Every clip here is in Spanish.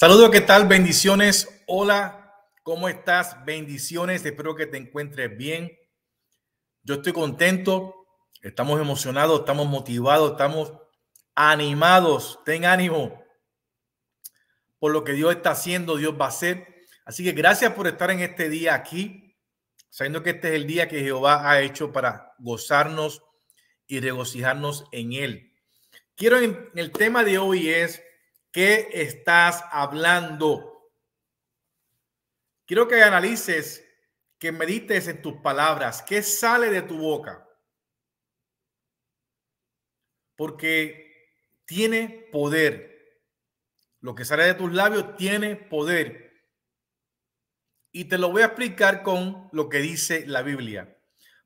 Saludos, ¿qué tal? Bendiciones. Hola, ¿cómo estás? Bendiciones, espero que te encuentres bien. Yo estoy contento, estamos emocionados, estamos motivados, estamos animados. Ten ánimo por lo que Dios está haciendo, Dios va a hacer. Así que gracias por estar en este día aquí, sabiendo que este es el día que Jehová ha hecho para gozarnos y regocijarnos en Él. Quiero, en el tema de hoy es ¿Qué estás hablando? Quiero que analices, que medites en tus palabras. ¿Qué sale de tu boca? Porque tiene poder. Lo que sale de tus labios tiene poder. Y te lo voy a explicar con lo que dice la Biblia.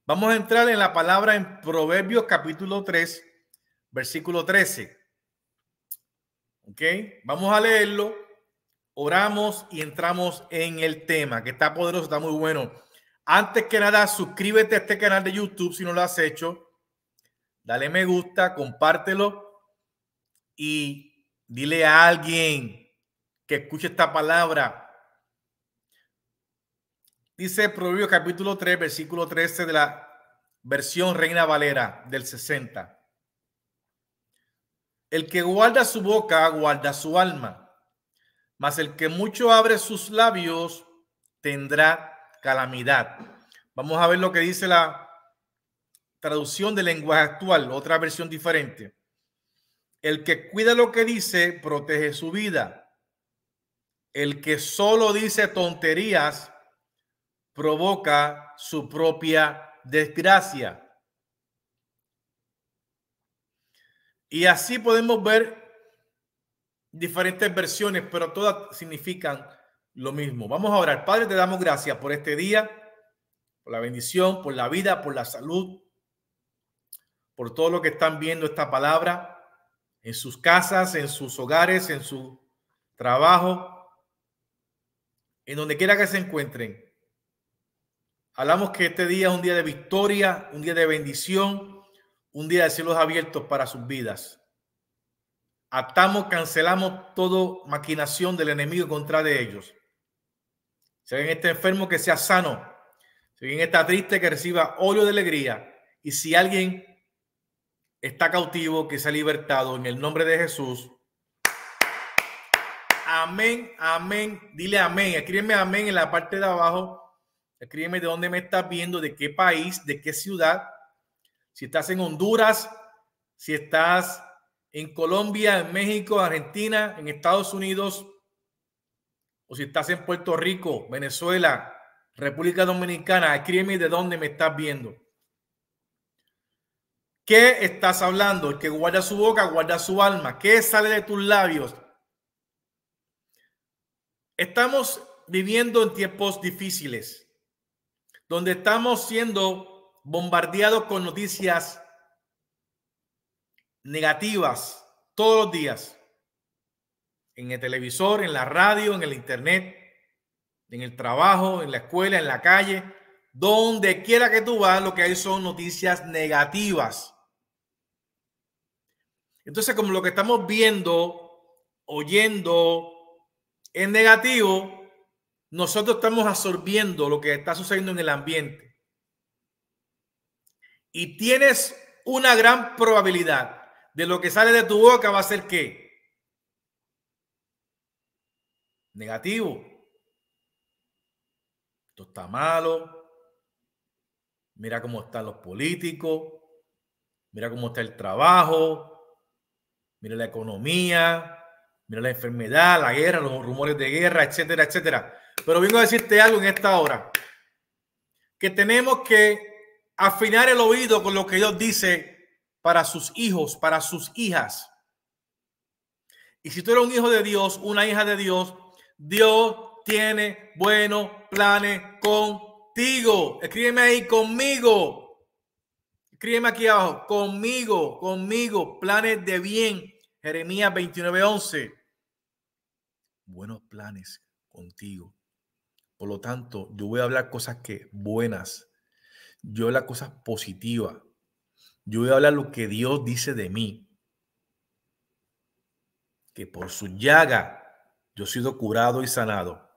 Vamos a entrar en la palabra en Proverbios capítulo 3, versículo 13. ¿Ok? Vamos a leerlo, oramos y entramos en el tema, que está poderoso, está muy bueno. Antes que nada, suscríbete a este canal de YouTube si no lo has hecho. Dale me gusta, compártelo y dile a alguien que escuche esta palabra. Dice Proverbios capítulo 3, versículo 13 de la versión Reina Valera del 60. El que guarda su boca, guarda su alma. Mas el que mucho abre sus labios, tendrá calamidad. Vamos a ver lo que dice la traducción del lenguaje actual, otra versión diferente. El que cuida lo que dice, protege su vida. El que solo dice tonterías, provoca su propia desgracia. Y así podemos ver diferentes versiones, pero todas significan lo mismo. Vamos a orar. Padre, te damos gracias por este día, por la bendición, por la vida, por la salud, por todo lo que están viendo esta palabra en sus casas, en sus hogares, en su trabajo, en donde quiera que se encuentren. Hablamos que este día es un día de victoria, un día de bendición un día de cielos abiertos para sus vidas. Atamos, cancelamos toda maquinación del enemigo contra de ellos. Si alguien está enfermo, que sea sano. Si alguien está triste, que reciba óleo de alegría. Y si alguien está cautivo, que sea libertado en el nombre de Jesús. Amén, amén. Dile amén. Escríbeme amén en la parte de abajo. Escríbeme de dónde me estás viendo, de qué país, de qué ciudad si estás en Honduras, si estás en Colombia, en México, Argentina, en Estados Unidos, o si estás en Puerto Rico, Venezuela, República Dominicana, escríbeme de dónde me estás viendo. ¿Qué estás hablando? El que guarda su boca, guarda su alma. ¿Qué sale de tus labios? Estamos viviendo en tiempos difíciles, donde estamos siendo bombardeados con noticias negativas todos los días, en el televisor, en la radio, en el internet, en el trabajo, en la escuela, en la calle, donde quiera que tú vas, lo que hay son noticias negativas. Entonces, como lo que estamos viendo, oyendo, es negativo, nosotros estamos absorbiendo lo que está sucediendo en el ambiente y tienes una gran probabilidad de lo que sale de tu boca va a ser qué? Negativo. Esto está malo. Mira cómo están los políticos. Mira cómo está el trabajo. Mira la economía. Mira la enfermedad, la guerra, los rumores de guerra, etcétera, etcétera. Pero vengo a decirte algo en esta hora. Que tenemos que afinar el oído con lo que Dios dice para sus hijos, para sus hijas. Y si tú eres un hijo de Dios, una hija de Dios, Dios tiene buenos planes contigo. Escríbeme ahí conmigo. Escríbeme aquí abajo, conmigo, conmigo, planes de bien. Jeremías 29:11. Buenos planes contigo. Por lo tanto, yo voy a hablar cosas que buenas yo la cosa positiva. Yo voy a hablar lo que Dios dice de mí. Que por su llaga yo he sido curado y sanado.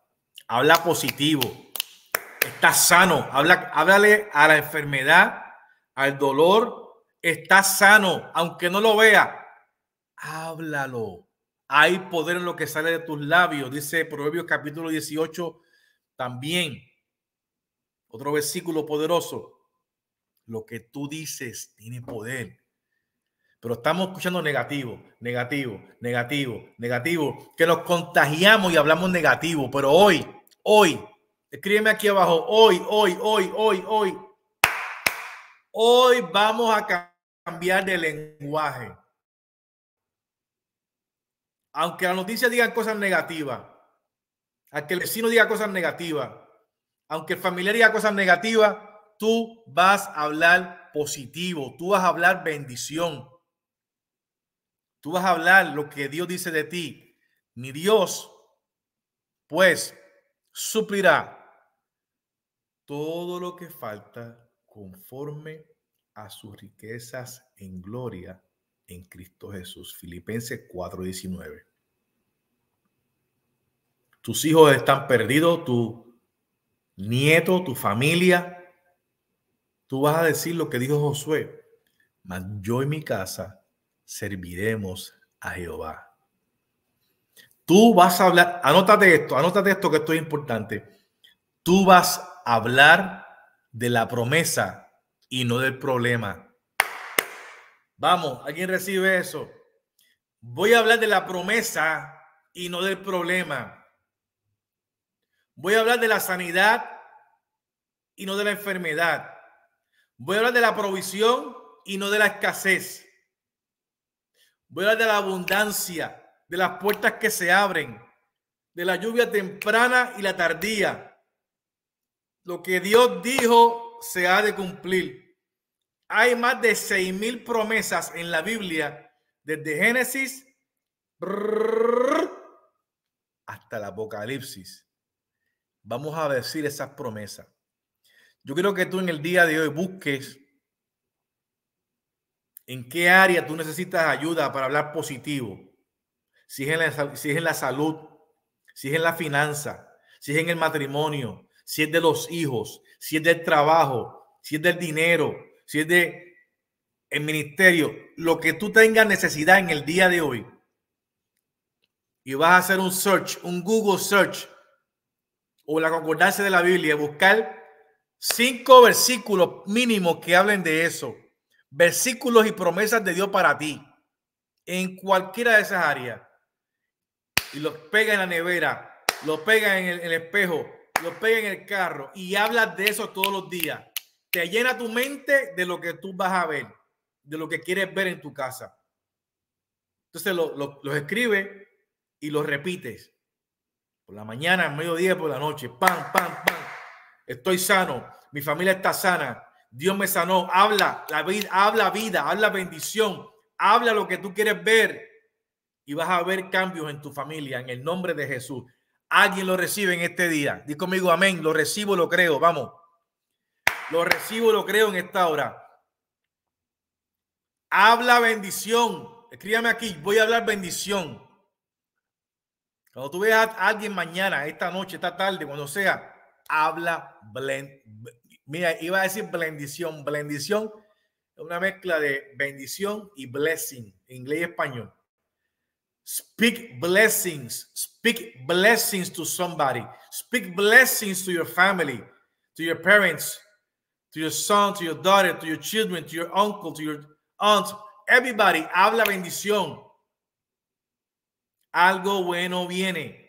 Habla positivo. Está sano. Habla, háblale a la enfermedad, al dolor. Está sano, aunque no lo vea. Háblalo. Hay poder en lo que sale de tus labios. Dice Proverbios capítulo 18 también. Otro versículo poderoso. Lo que tú dices tiene poder. Pero estamos escuchando negativo, negativo, negativo, negativo, que nos contagiamos y hablamos negativo. Pero hoy, hoy, escríbeme aquí abajo, hoy, hoy, hoy, hoy, hoy. Hoy vamos a cambiar de lenguaje. Aunque la noticia diga cosas negativas, aunque el vecino diga cosas negativas, aunque el familiar diga cosas negativas, tú vas a hablar positivo, tú vas a hablar bendición. Tú vas a hablar lo que Dios dice de ti. Mi Dios, pues, suplirá todo lo que falta conforme a sus riquezas en gloria en Cristo Jesús. Filipenses 4:19. Tus hijos están perdidos, tu nieto, tu familia, Tú vas a decir lo que dijo Josué, mas yo y mi casa serviremos a Jehová. Tú vas a hablar, anótate esto, anótate esto que esto es importante. Tú vas a hablar de la promesa y no del problema. Vamos, ¿alguien recibe eso? Voy a hablar de la promesa y no del problema. Voy a hablar de la sanidad y no de la enfermedad. Voy a hablar de la provisión y no de la escasez. Voy a hablar de la abundancia, de las puertas que se abren, de la lluvia temprana y la tardía. Lo que Dios dijo se ha de cumplir. Hay más de seis mil promesas en la Biblia, desde Génesis hasta el Apocalipsis. Vamos a decir esas promesas. Yo quiero que tú en el día de hoy busques en qué área tú necesitas ayuda para hablar positivo. Si es en la, si en la salud, si es en la finanza, si es en el matrimonio, si es de los hijos, si es del trabajo, si es del dinero, si es de el ministerio, lo que tú tengas necesidad en el día de hoy. Y vas a hacer un search, un Google search o la concordancia de la Biblia, buscar Cinco versículos mínimos que hablen de eso. Versículos y promesas de Dios para ti. En cualquiera de esas áreas. Y los pega en la nevera, los pega en el, espejo, los pega en el carro y hablas de eso todos los días. Te llena tu mente de lo que tú vas a ver, de lo que quieres ver en tu casa. Entonces los escribes y los repites. Por la mañana, al mediodía, por la noche. Pam, pam, pam. Estoy sano, mi familia está sana, Dios me sanó. Habla, la vida, habla vida, habla bendición, habla lo que tú quieres ver y vas a ver cambios en tu familia en el nombre de Jesús. Alguien lo recibe en este día. Dí conmigo, amén. Lo recibo, lo creo. Vamos. Lo recibo, lo creo en esta hora. Habla bendición. Escríbame aquí. Voy a hablar bendición. Cuando tú veas a alguien mañana, esta noche, esta tarde, cuando sea, habla blend. Mira, iba a decir bendición. Bendición una mezcla de bendición y blessing, en inglés y español. Speak blessings. Speak blessings to somebody. Speak blessings to your family, to your parents, to your son, to your daughter, to your children, to your uncle, to your aunt. Everybody, habla bendición. Algo bueno viene.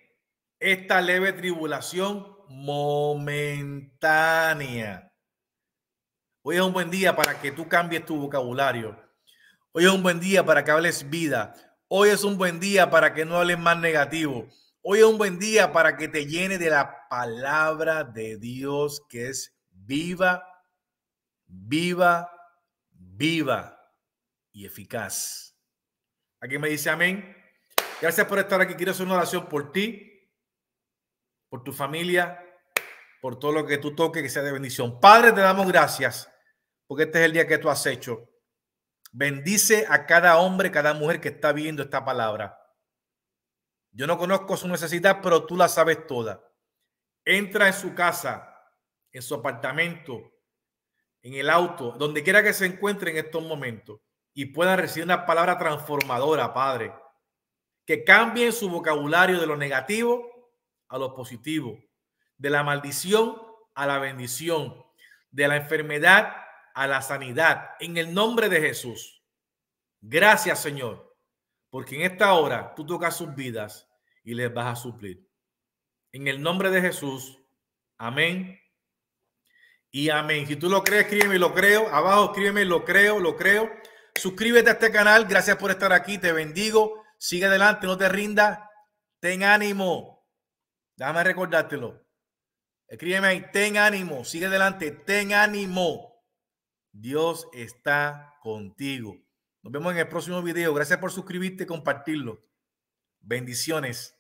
Esta leve tribulación momentánea. Hoy es un buen día para que tú cambies tu vocabulario. Hoy es un buen día para que hables vida. Hoy es un buen día para que no hables más negativo. Hoy es un buen día para que te llene de la palabra de Dios que es viva, viva, viva y eficaz. aquí me dice amén? Gracias por estar aquí. Quiero hacer una oración por ti por tu familia, por todo lo que tú toques, que sea de bendición. Padre, te damos gracias porque este es el día que tú has hecho. Bendice a cada hombre, cada mujer que está viendo esta palabra. Yo no conozco su necesidad, pero tú la sabes toda. Entra en su casa, en su apartamento, en el auto, donde quiera que se encuentre en estos momentos y pueda recibir una palabra transformadora, Padre. Que cambien su vocabulario de lo negativo a lo positivo, de la maldición a la bendición, de la enfermedad a la sanidad, en el nombre de Jesús. Gracias, Señor, porque en esta hora tú tocas sus vidas y les vas a suplir. En el nombre de Jesús, amén. Y amén. Si tú lo crees, escríbeme, lo creo. Abajo, escríbeme, lo creo, lo creo. Suscríbete a este canal. Gracias por estar aquí. Te bendigo. Sigue adelante, no te rindas. Ten ánimo. Déjame recordártelo. Escríbeme ahí, ten ánimo, sigue adelante, ten ánimo. Dios está contigo. Nos vemos en el próximo video. Gracias por suscribirte y compartirlo. Bendiciones.